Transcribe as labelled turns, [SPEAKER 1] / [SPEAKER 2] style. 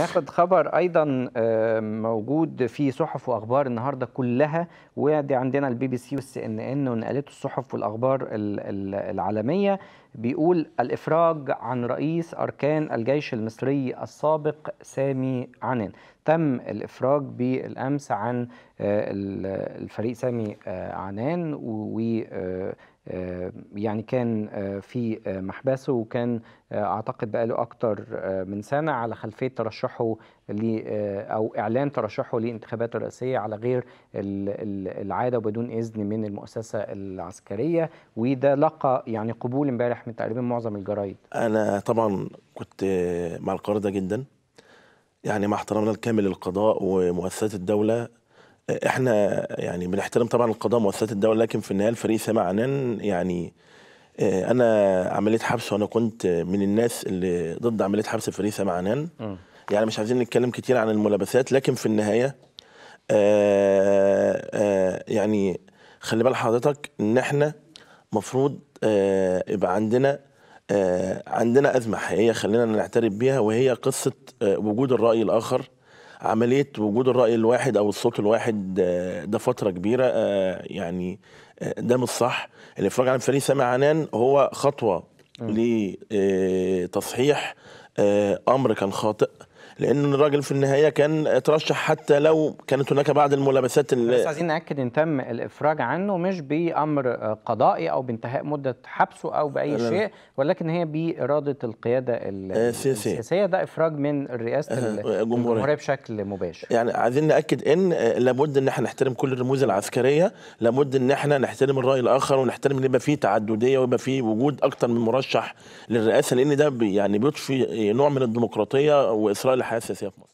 [SPEAKER 1] ناخد خبر ايضا آه، موجود في صحف واخبار النهارده كلها ودي عندنا البي بي سي والسي ان ان ونقلته الصحف والاخبار العالميه بيقول الافراج عن رئيس اركان الجيش المصري السابق سامي عنن تم الافراج بالامس عن آه، الفريق سامي آه، عنان و آه، يعني كان آه، في آه، محبسه وكان اعتقد بقى له اكتر من سنه على خلفيه ترشحه ل او اعلان ترشحه للانتخابات الرئاسيه على غير العاده وبدون اذن من المؤسسه العسكريه وده لقى يعني قبول امبارح من تقريبا معظم الجرايد.
[SPEAKER 2] انا طبعا كنت مع القرار ده جدا يعني مع احترامنا الكامل للقضاء ومؤسسات الدوله احنا يعني بنحترم طبعا القضاء مؤسسات الدوله لكن في النهايه الفريق سامع عنان يعني آه، انا عمليه حبس وانا كنت من الناس اللي ضد عمليه حبس الفريق سامع عنان يعني مش عايزين نتكلم كتير عن الملابسات لكن في النهايه آآ آه، آآ آه، يعني خلي بال حضرتك ان احنا مفروض يبقى عندنا عندنا ازمه حقيقيه خلينا نعترف بيها وهي قصه وجود الراي الاخر عمليه وجود الراي الواحد او الصوت الواحد ده فتره كبيره آه، يعني آه، ده مش صح الافراج عن فريق سامي عنان هو خطوه لتصحيح آه، امر كان خاطئ لان الراجل في النهايه كان اترشح حتى لو كانت هناك بعض الملابسات اللي بس عايزين
[SPEAKER 1] ناكد ان تم الافراج عنه مش بامر قضائي او بانتهاء مده حبسه او باي لا. شيء ولكن هي باراده القياده السياسيه السياسيه ده افراج من رئاسه أه، الجمهوريه بشكل مباشر
[SPEAKER 2] يعني عايزين ناكد ان لابد ان احنا نحترم كل الرموز العسكريه لابد ان احنا نحترم الراي الاخر ونحترم ان يبقى في تعدديه ويبقى في وجود اكتر من مرشح للرئاسه لان ده يعني بيضفي نوع من الديمقراطيه واصرار الحساسه في مصر